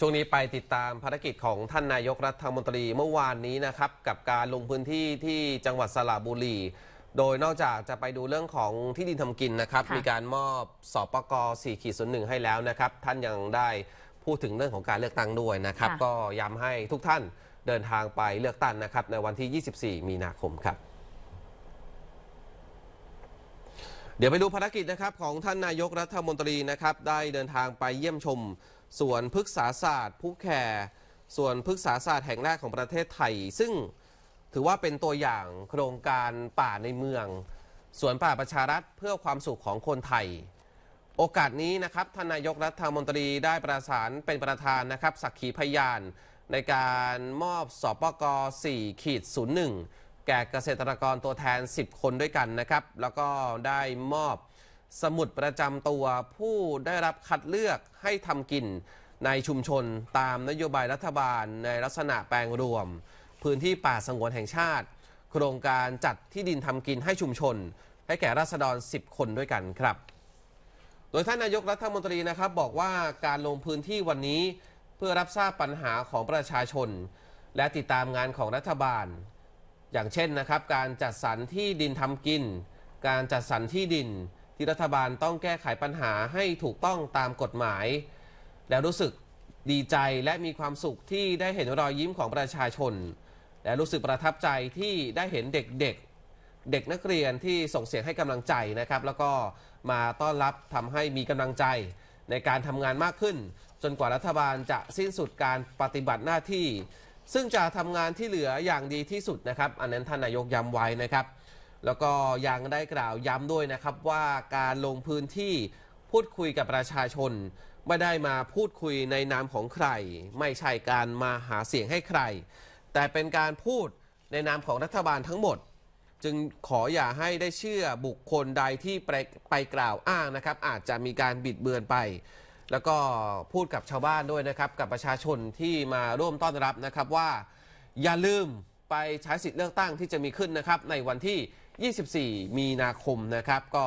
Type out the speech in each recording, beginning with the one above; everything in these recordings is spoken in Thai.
ช่วงนี้ไปติดตามภารกิจของท่านนายกรัฐมนตรีเมื่อวานนี้นะครับกับการลงพื้นที่ที่จังหวัดสระบุรี โดยนอกจากจะไปดูเรื่องของที่ดินทำกินนะครับ มีการมอบสอบประกอ4ขีดศูนย์หนึ่งให้แล้วนะครับท่านยังได้พูดถึงเรื่องของการเลือกตั้งด้วยนะครับ ก็ย้ำให้ทุกท่านเดินทางไปเลือกตั้งนะครับในวันที่ 24 มีนาคมครับเดี๋ยวไปดูภารกิจนะครับของท่านนายกรัฐมนตรีนะครับได้เดินทางไปเยี่ยมชมสวนพฤกษาศาสตร์ผู้แคร์สวนพฤกษาศาสตร์แห่งแรกของประเทศไทย ซึ่งถือว่าเป็นตัวอย่างโครงการป่าในเมืองสวนป่าประชารัฐเพื่อความสุขของคนไทย โอกาสนี้นะครับท่านนายกรัฐมนตรีได้ประสานเป็นประธานนะครับ สักขีพยานในการมอบสปก4ขีด01 แก่เกษตรกรตัวแทน 10 คนด้วยกันนะครับแล้วก็ได้มอบสมุดประจำตัวผู้ได้รับคัดเลือกให้ทำกินในชุมชนตามนโยบายรัฐบาลในลักษณะแปลงรวม พื้นที่ป่าสงวนแห่งชาติ โครงการจัดที่ดินทำกินให้ชุมชน ให้แก่ราษฎร 10 คนด้วยกันครับ โดยท่านนายกรัฐมนตรีนะครับบอกว่าการลงพื้นที่วันนี้เพื่อรับทราบปัญหาของประชาชน และติดตามงานของรัฐบาล อย่างเช่นนะครับการจัดสรรที่ดินทำกิน การจัดสรรที่ดินที่รัฐบาลต้องแก้ไขปัญหาให้ถูกต้องตามกฎหมาย แล้วรู้สึกดีใจและมีความสุขที่ได้เห็นรอยยิ้มของประชาชน และรู้สึกประทับใจที่ได้เห็นเด็กๆเเด็กนักเรียนที่ส่งเสียงให้กำลังใจนะครับ แล้วก็มาต้อนรับทำให้มีกำลังใจในการทำงานมากขึ้น จนกว่ารัฐบาลจะสิ้นสุดการปฏิบัติหน้าที่ ซึ่งจะทำงานที่เหลืออย่างดีที่สุดนะครับ อันนั้นท่านนายกย้ำไว้นะครับแล้วก็ยังได้กล่าวย้ำด้วยนะครับว่าการลงพื้นที่พูดคุยกับประชาชน ไม่ได้มาพูดคุยในนามของใคร ไม่ใช่การมาหาเสียงให้ใคร แต่เป็นการพูดในนามของรัฐบาลทั้งหมด จึงขออย่าให้ได้เชื่อบุคคลใดที่ไปไปกล่าวอ้างนะครับ อาจจะมีการบิดเบือนไป แล้วก็พูดกับชาวบ้านด้วยนะครับกับประชาชนที่มาร่วมต้อนรับนะครับว่า อย่าลืมไปใช้สิทธิ์เลือกตั้งที่จะมีขึ้นนะครับ ในวันที่ 24 มีนาคมนะครับ ก็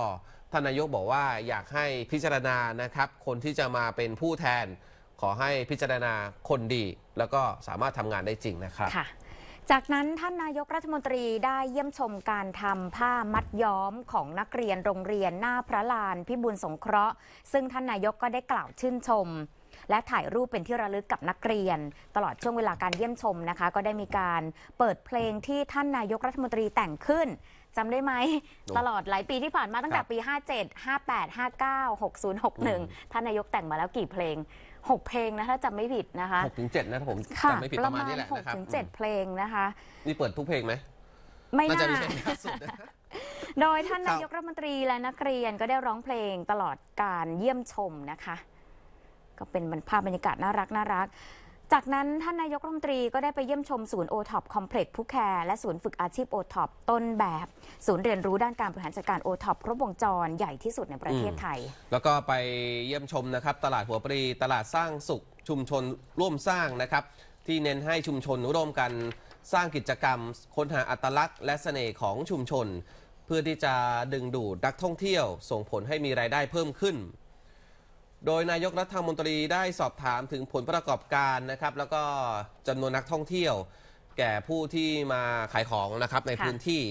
ท่านนายกบอกว่าอยากให้พิจารณานะครับ คนที่จะมาเป็นผู้แทน ขอให้พิจารณาคนดีแล้วก็สามารถทำงานได้จริงนะครับ จากนั้นท่านนายกรัฐมนตรีได้เยี่ยมชมการทำผ้ามัดย้อมของนักเรียนโรงเรียนหน้าพระลานพิบูลสงเคราะห์ ซึ่งท่านนายกก็ได้กล่าวชื่นชมและถ่ายรูปเป็นที่ระลึกกับนักเรียน ตลอดช่วงเวลาการเยี่ยมชมนะคะ ก็ได้มีการเปิดเพลงที่ท่านนายกรัฐมนตรีแต่งขึ้นจำได้ไหมตลอดหลายปีที่ผ่านมาตั้งแต่ปี 57 58 59 60 61 ท่านนายกแต่งมาแล้วกี่เพลง 6 เพลงนะถ้าจำไม่ผิดนะคะ6ถึง7นะผมจำไม่ผิดประมาณนี้แหละนะครับ6ถึง7เพลงนะคะนี่เปิดทุกเพลงไหมไม่น่าโดยท่านนายกรัฐมนตรีและนักเรียนก็ได้ร้องเพลงตลอดการเยี่ยมชมนะคะก็เป็นภาพบรรยากาศน่ารักน่ารัก จากนั้นท่านนายกรัฐมนตรี ก็ได้ไปเยี่ยมชมศูนย์โอท็อปคอมเพล็กซ์ผู้แคร์และศูนย์ฝึกอาชีพโอท็อปต้นแบบ ศูนย์เรียนรู้ด้านการบริหารจัดการโอท็อปครบวงจรใหญ่ที่สุดในประเทศไทย แล้วก็ไปเยี่ยมชมนะครับตลาดหัวปรี ตลาดสร้างสุขชุมชนร่วมสร้างนะครับ ที่เน้นให้ชุมชนร่วมกันสร้างกิจกรรม ค้นหาอัตลักษณ์ และเสน่ห์ของชุมชน เพื่อที่จะดึงดูดนักท่องเที่ยวส่งผลให้มีรายได้เพิ่มขึ้นโดยนายกรัฐมนตรีได้สอบถามถึงผลประกอบการนะครับ แล้วก็จำนวนนักท่องเที่ยว แก่ผู้ที่มาขายของนะครับในพื้นที่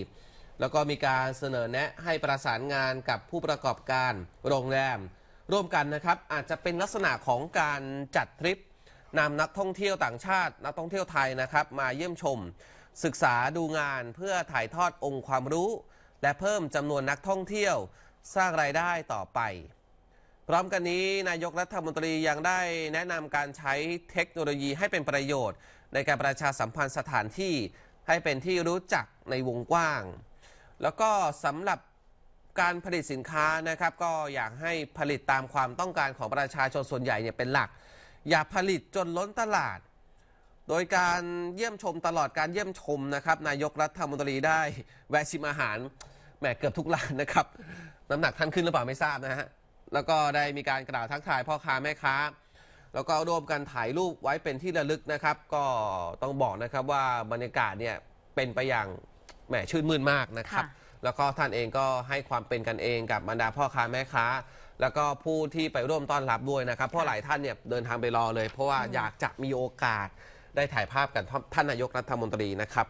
แล้วก็มีการเสนอแนะให้ประสานงานกับผู้ประกอบการโรงแรมร่วมกันนะครับอาจจะเป็นลักษณะของการจัดทริปนำนักท่องเที่ยวต่างชาติ นักท่องเที่ยวไทยนะครับ มาเยี่ยมชม ศึกษาดูงานเพื่อถ่ายทอดองค์ความรู้และเพิ่มจำนวนนักท่องเที่ยวสร้างรายได้ต่อไปพร้อมกันนี้นายกรัฐมนตรียังได้แนะนำการใช้เทคโนโลยีให้เป็นประโยชน์ ในการประชาสัมพันธ์สถานที่ให้เป็นที่รู้จักในวงกว้าง แล้วก็สำหรับการผลิตสินค้านะครับ ก็อยากให้ผลิตตามความต้องการของประชาชนส่วนใหญ่เนี่ยเป็นหลัก อย่าผลิตจนล้นตลาด โดยการเยี่ยมชมตลอดการเยี่ยมชมนะครับนายกรัฐมนตรีได้แวะชิมอาหารแหมเกือบทุกร้านนะครับ น้ำหนักท่านขึ้นหรือเปล่าไม่ทราบนะฮะแล้วก็ได้มีการกล่าวทักทายพ่อค้าแม่ค้าแล้วก็ร่วมกันถ่ายรูปไว้เป็นที่ระลึกนะครับ ก็ต้องบอกนะครับว่าบรรยากาศเนี่ยเป็นไปอย่างแหมชื่นมื่นมากนะครับ แล้วก็ท่านเองก็ให้ความเป็นกันเองกับบรรดาพ่อ ค้าแม่ค้าแล้วก็ผู้ที่ไปร่วมต้อนรับด้วยนะครับเพราะหลายท่านเนี่ย เดินทางไปรอเลย เพราะว่าอยากจะมีโอกาสได้ถ่ายภาพกับท่านนายกรัฐมนตรีนะครับ